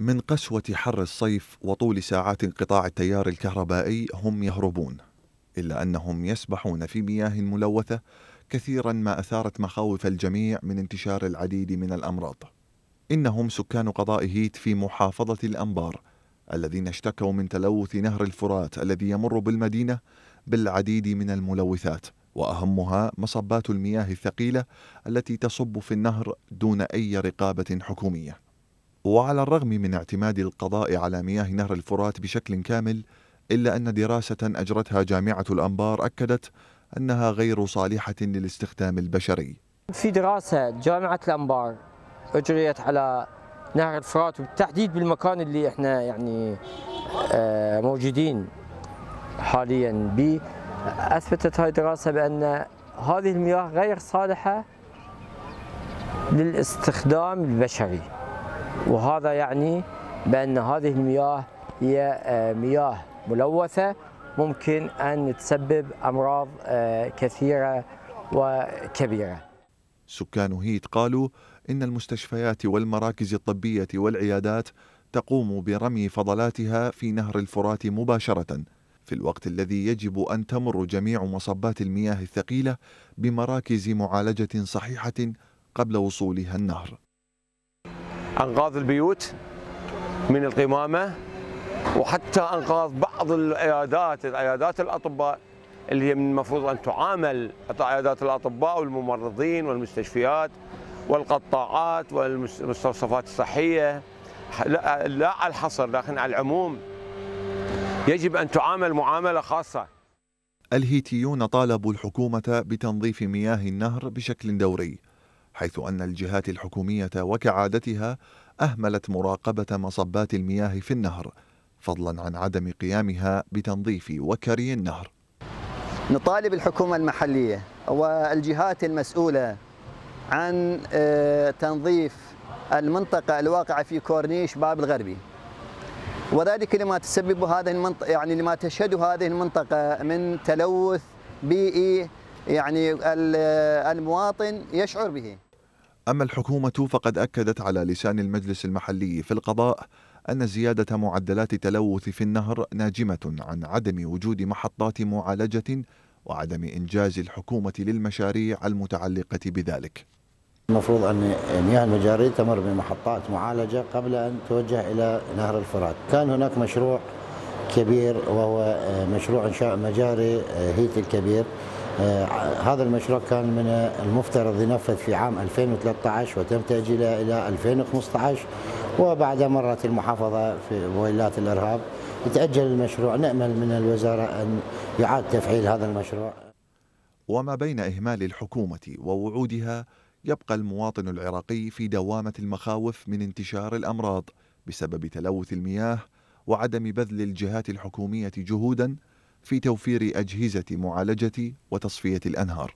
من قسوة حر الصيف وطول ساعات انقطاع التيار الكهربائي هم يهربون إلا أنهم يسبحون في مياه ملوثة كثيرا ما أثارت مخاوف الجميع من انتشار العديد من الأمراض إنهم سكان قضاء هيت في محافظة الأنبار الذين اشتكوا من تلوث نهر الفرات الذي يمر بالمدينة بالعديد من الملوثات وأهمها مصبات المياه الثقيلة التي تصب في النهر دون أي رقابة حكومية وعلى الرغم من اعتماد القضاء على مياه نهر الفرات بشكل كامل إلا أن دراسة أجرتها جامعة الأنبار أكدت أنها غير صالحة للاستخدام البشري في دراسة جامعة الأنبار أجريت على نهر الفرات وبالتحديد بالمكان اللي احنا يعني آه، موجودين حاليا به أثبتت هذه الدراسة بأن هذه المياه غير صالحة للاستخدام البشري وهذا يعني بأن هذه المياه هي آه، مياه ملوثة ممكن أن تسبب أمراض آه، كثيرة وكبيرة سكان هيت قالوا إن المستشفيات والمراكز الطبية والعيادات تقوم برمي فضلاتها في نهر الفرات مباشرة في الوقت الذي يجب أن تمر جميع مصبات المياه الثقيلة بمراكز معالجة صحيحة قبل وصولها النهر انقاذ البيوت من القمامه وحتى انقاذ بعض العيادات عيادات الاطباء اللي هي من المفروض ان تعامل عيادات الاطباء والممرضين والمستشفيات والقطاعات والمستوصفات الصحيه لا, لا على الحصر لكن على العموم يجب ان تعامل معامله خاصه الهيتيون طالبوا الحكومه بتنظيف مياه النهر بشكل دوري حيث أن الجهات الحكومية وكعادتها أهملت مراقبة مصبات المياه في النهر فضلا عن عدم قيامها بتنظيف وكري النهر نطالب الحكومة المحلية والجهات المسؤولة عن آه، تنظيف المنطقة الواقعة في كورنيش باب الغربي وذلك لما تسبب هذه المنطقة يعني لما تشهده هذه المنطقة من تلوث بيئي يعني المواطن يشعر به أما الحكومة فقد أكدت على لسان المجلس المحلي في القضاء أن زيادة معدلات التلوث في النهر ناجمة عن عدم وجود محطات معالجة وعدم إنجاز الحكومة للمشاريع المتعلقة بذلك المفروض أن مياه المجاري تمر بمحطات معالجة قبل أن توجه إلى نهر الفرات كان هناك مشروع كبير وهو مشروع إنشاء مجاري آه، هيت الكبير آه، هذا المشروع كان من المفترض ينفذ في عام 2013 وتم تأجيله إلى 2015 وبعد مرت المحافظة في ويلات الإرهاب تأجل المشروع نأمل من الوزارة أن يعاد تفعيل هذا المشروع وما بين إهمال الحكومة ووعودها يبقى المواطن العراقي في دوامة المخاوف من انتشار الأمراض بسبب تلوث المياه وعدم بذل الجهات الحكومية جهوداً في توفير أجهزة معالجة وتصفية الأنهار